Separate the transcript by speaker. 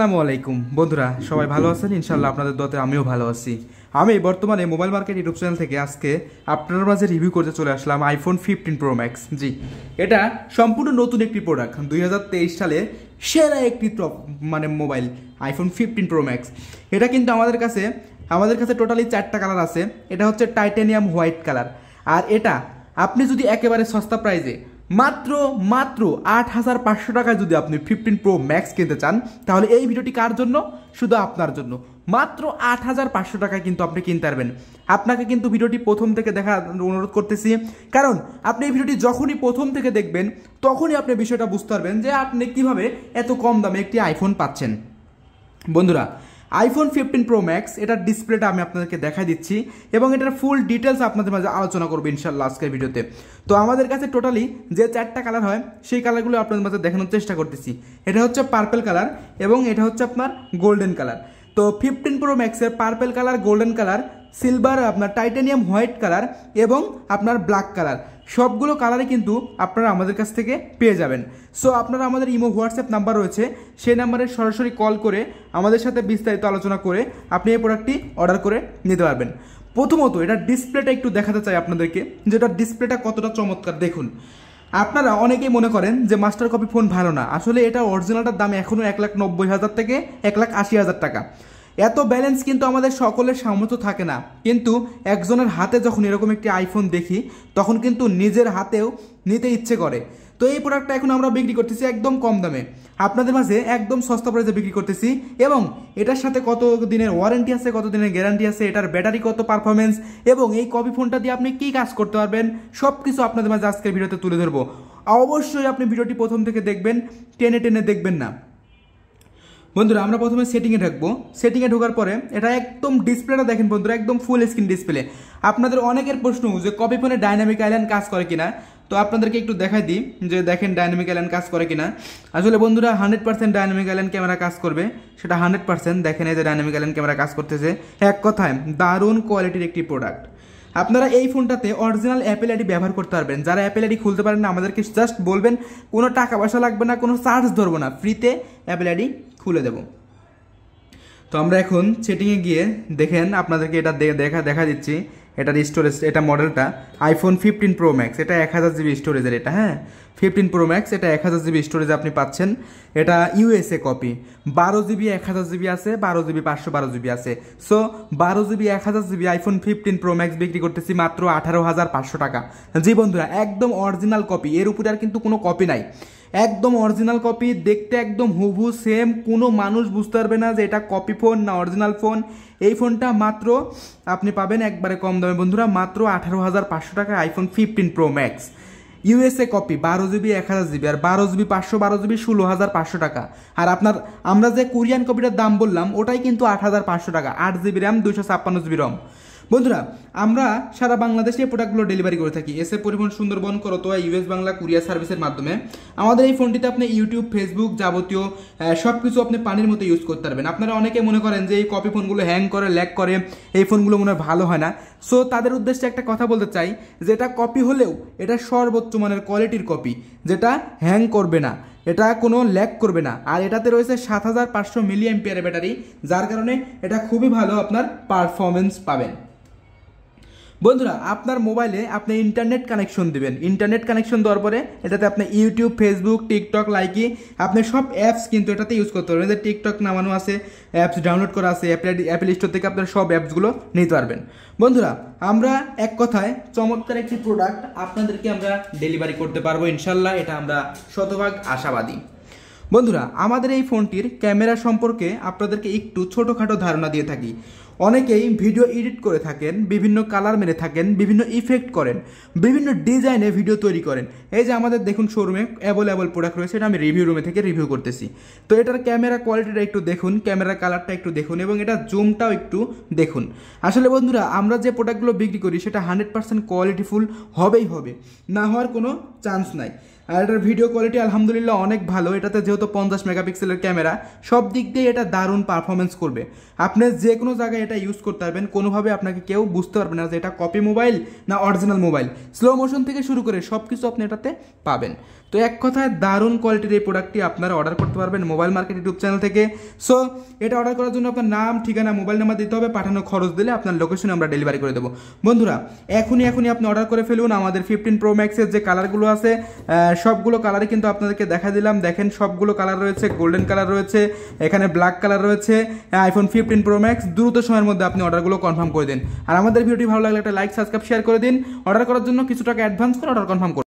Speaker 1: আসসালামু আলাইকুম বন্ধুরা সবাই ভালো আছেন ইনশাল্লাহ আপনাদের দতে আমিও ভালো আছি আমি বর্তমানে মোবাইল মার্কেট ইউটিউব চ্যানেল থেকে আজকে আপনার মাঝে রিভিউ করতে চলে আসলাম আইফোন ফিফটিন প্রো ম্যাক্স জি এটা সম্পূর্ণ নতুন একটি প্রোডাক্ট দুই সালে সেরা একটি মানে mobile iPhone fifteen pro max এটা কিন্তু আমাদের কাছে আমাদের কাছে টোটালি চারটা কালার আছে এটা হচ্ছে টাইটানিয়াম হোয়াইট কালার আর এটা আপনি যদি একেবারে সস্তা প্রাইজে মাত্র মাত্র আট হাজার পাঁচশো টাকায় যদি আপনি ফিফটিন প্রো ম্যাক্স কিনতে চান তাহলে এই ভিডিওটি কার জন্য শুধু আপনার জন্য মাত্র আট হাজার পাঁচশো টাকায় কিন্তু আপনি কিনতে পারবেন আপনাকে কিন্তু ভিডিওটি প্রথম থেকে দেখা অনুরোধ করতেছি কারণ আপনি এই ভিডিওটি যখনই প্রথম থেকে দেখবেন তখনই আপনি বিষয়টা বুঝতে পারবেন যে আপনি কিভাবে এত কম দামে একটি আইফোন পাচ্ছেন বন্ধুরা আইফোন ফিফটিন প্রো ম্যাক্স এটার ডিসপ্লেটা আমি আপনাদেরকে দেখাই দিচ্ছি এবং এটার ফুল ডিটেলস আপনাদের মাঝে আলোচনা করবো ইনশাল্লাহ আজকের ভিডিওতে তো আমাদের কাছে টোটালি যে চারটা কালার হয় সেই কালারগুলো আপনাদের মাঝে দেখানোর চেষ্টা করতেছি এটা হচ্ছে পার্পেল কালার এবং এটা হচ্ছে আপনার গোল্ডেন কালার তো ফিফটিন প্রো ম্যাক্সের purple colour golden colour silver আপনার টাইটানিয়াম হোয়াইট কালার এবং আপনার ব্ল্যাক কালার সবগুলো কালারে কিন্তু আপনারা আমাদের কাছ থেকে পেয়ে যাবেন সো আপনারা আমাদের ইমো হোয়াটসঅ্যাপ নাম্বার রয়েছে সেই নাম্বারে সরাসরি কল করে আমাদের সাথে বিস্তারিত আলোচনা করে আপনি এই প্রোডাক্টটি অর্ডার করে নিতে পারবেন প্রথমত এটা ডিসপ্লেটা একটু দেখাতে চাই আপনাদেরকে যেটা ডিসপ্লেটা কতটা চমৎকার দেখুন আপনারা অনেকেই মনে করেন যে মাস্টার কপি ফোন ভালো না আসলে এটা অরিজিনালটার দাম এখনও এক লাখ নব্বই হাজার থেকে এক লাখ আশি হাজার টাকা এত ব্যালেন্স কিন্তু আমাদের সকলের সামর্থ্য থাকে না কিন্তু একজনের হাতে যখন এরকম একটি আইফোন দেখি তখন কিন্তু নিজের হাতেও নিতে ইচ্ছে করে তো এই প্রোডাক্টটা এখন আমরা বিক্রি করতেছি একদম কম দামে আপনাদের মাঝে একদম সস্তা প্রাইসে বিক্রি করতেছি এবং এটার সাথে কত দিনের ওয়ারেন্টি আছে কত দিনের গ্যারান্টি আছে এটার ব্যাটারি কত পারফরমেন্স এবং এই কপি ফোনটা দিয়ে আপনি কী কাজ করতে পারবেন সব কিছু আপনাদের মাঝে আজকের ভিডিওতে তুলে ধরবো অবশ্যই আপনি ভিডিওটি প্রথম থেকে দেখবেন টেনে টেনে দেখবেন না বন্ধুরা আমরা প্রথমে সেটিংয়ে ঢাকবো সেটিংয়ে ঢোকার পরে এটা একদম ডিসপ্লেটা দেখেন বন্ধুরা একদম ফুল স্ক্রিন ডিসপ্লে আপনাদের অনেকের প্রশ্ন যে কপি ফোনে ডাইনামিক আইল্যান্ড কাজ করে কিনা তো আপনাদেরকে একটু দেখাই দিই যে দেখেন ডাইনামিক আইল্যান্ড কাজ করে কিনা আসলে বন্ধুরা hundred percent dynamic island camera কাজ করবে সেটা হান্ড্রেড পার্সেন্ট দেখেন এই যে ডাইনামিক আইল্যান্ড ক্যামেরা কাজ করতেছে এক কথায় দারুণ কোয়ালিটির একটি প্রোডাক্ট আপনারা এই ফোনটাতে অরিজিনাল অ্যাপেল আইডি ব্যবহার করতে পারবেন যারা অ্যাপেল আইডি খুলতে পারেন না আমাদেরকে জাস্ট বলবেন কোনো টাকা পয়সা লাগবে না কোনো চার্জ ধরবো না ফ্রিতে অ্যাপেল আইডি খুলে দেব তো আমরা এখন সেটিংয়ে গিয়ে দেখেন আপনাদেরকে এটা দেখা দেখা দিচ্ছি এটার স্টোরেজ এটা মডেলটা আইফোন ফিফটিন প্রো ম্যাক্স এটা এক হাজার জিবি স্টোরেজের এটা হ্যাঁ ফিফটিন প্রো ম্যাক্স এটা এক হাজার জিবি স্টোরেজ আপনি পাচ্ছেন এটা ইউএসএ কপি বারো জিবি এক হাজার জিবি আছে বারো জিবি পাঁচশো বারো জিবি আছে সো বারো জিবি এক হাজার GB iPhone fifteen pro max বিক্রি করতেছি মাত্র আঠারো হাজার পাঁচশো টাকা জি বন্ধুরা একদম অরিজিনাল কপি এর উপরে আর কিন্তু কোনো কপি নাই একদম অরিজিনাল কপি দেখতে একদম হুবহু সেম কোনো মানুষ বুঝতে পারবে না যে এটা কপি ফোন না অরিজিনাল ফোন এই ফোনটা মাত্র আপনি পাবেন একবারে কম দামে বন্ধুরা মাত্র আঠারো হাজার পাঁচশো টাকায় iPhone fifteen pro max USA copy বারো জিবি এক হাজার জিবি আর বারো জিবি পাঁচশো বারো জিবি ষোলো হাজার পাঁচশো টাকা আর আপনার আমরা যে কোরিয়ান কপিটার দাম বললাম ওটাই কিন্তু আট হাজার পাঁচশো টাকা আট জিবি র্যাম দুশো ছাপ্পান্ন জিবি রম বন্ধুরা আমরা সারা বাংলাদেশে এই প্রোডাক্টগুলো ডেলিভারি করে থাকি এসে পরিবহন সুন্দরবন করতোয়া ইউএস বাংলা কুরিয়ার সার্ভিসের মাধ্যমে আমাদের এই ফোনটিতে আপনি ইউটিউব ফেসবুক যাবতীয় সব কিছু আপনি পানির মতো ইউজ করতে পারবেন আপনারা অনেকে মনে করেন যে এই কপি ফোনগুলো হ্যাং করে ল্যাক করে এই ফোনগুলো মনে হয় ভালো হয় না সো তাদের উদ্দেশ্যে একটা কথা বলতে চাই যে এটা কপি হলেও এটা সর্বোচ্চ মানের কোয়ালিটির কপি যেটা হ্যাং করবে না এটা কোনো ল্যাক করবে না আর এটাতে রয়েছে সাত হাজার পাঁচশো মিলিয়াম ব্যাটারি যার কারণে এটা খুবই ভালো আপনার পারফরমেন্স পাবেন বন্ধুরা আপনার মোবাইলে আপনি ইন্টারনেট কানেকশন দিবেন ইন্টারনেট কানেকশন দেওয়ার পরে এটাতে আপনি ইউটিউব ফেসবুক টিকটক লাইকি আপনি সব অ্যাপস কিন্তু এটাতে ইউজ করতে পারবেন এদের টিকটক নামানো আছে অ্যাপস ডাউনলোড করা আছে অ্যাপেল স্টোর থেকে আপনার সব অ্যাপসগুলো নিতে পারবেন বন্ধুরা আমরা এক কথায় চমৎকার একটি প্রোডাক্ট আপনাদেরকে আমরা ডেলিভারি করতে পারবো ইনশাল্লাহ এটা আমরা শতভাগ আশাবাদী বন্ধুরা আমাদের এই ফোনটির ক্যামেরা সম্পর্কে আপনাদেরকে একটু ছোটোখাটো ধারণা দিয়ে থাকি অনেকেই ভিডিও এডিট করে থাকেন বিভিন্ন কালার মেরে থাকেন বিভিন্ন ইফেক্ট করেন বিভিন্ন ডিজাইনে ভিডিও তৈরি করেন এই যে আমাদের দেখুন শোরুমে অ্যাভেলেবল প্রোডাক্ট রয়েছে এটা আমি রিভিউ রুমে থেকে রিভিউ করতেছি তো এটার ক্যামেরা কোয়ালিটিটা একটু দেখুন ক্যামেরা কালারটা একটু দেখুন এবং এটা জুমটাও একটু দেখুন আসলে বন্ধুরা আমরা যে প্রোডাক্টগুলো বিক্রি করি সেটা হান্ড্রেড পার্সেন্ট কোয়ালিটিফুল হবেই হবে না হওয়ার কোনো চান্স নাই আর এটার ভিডিও কোয়ালিটি আলহামদুলিল্লাহ অনেক ভালো এটাতে যেহেতু পঞ্চাশ মেগাপিক্সেলের ক্যামেরা সব দিক দিয়ে এটা দারুণ পারফরমেন্স করবে আপনি যে কোনো জায়গায় এটা ইউজ করতে পারবেন কোনোভাবে আপনাকে কেউ বুঝতে পারবে না যে এটা কপি মোবাইল না অরিজিনাল মোবাইল স্লো মোশন থেকে শুরু করে সব কিছু আপনি এটাতে পাবেন তো এক কথায় দারুণ কোয়ালিটির এই প্রোডাক্টটি আপনারা অর্ডার করতে পারবেন মোবাইল মার্কেট ইউটিউব চ্যানেল থেকে সো এটা অর্ডার করার জন্য আপনার নাম ঠিকানা মোবাইল নাম্বার দিতে হবে পাঠানো খরচ দিলে আপনার লোকেশনে আমরা ডেলিভারি করে দেবো বন্ধুরা এখনই এখনই আপনি অর্ডার করে ফেলুন আমাদের ফিফটিন প্রো ম্যাক্সের যে কালারগুলো আছে সবগুলো কালারই কিন্তু আপনাদেরকে দেখা দিলাম দেখেন সবগুলো কালার রয়েছে গোল্ডেন কালার রয়েছে এখানে ব্ল্যাক কালার রয়েছে আইফোন ফিফটিন প্রো ম্যাক্স দ্রুত সময়ের মধ্যে আপনি অর্ডারগুলো কনফার্ম করে দিন আর আমাদের ভিডিওটি ভালো লাগলে একটা লাইক সাবস্ক্রাইব শেয়ার করে দিন অর্ডার করার জন্য কিছু টাকা অ্যাডভান্স করে অর্ডার কনফার্ম করুন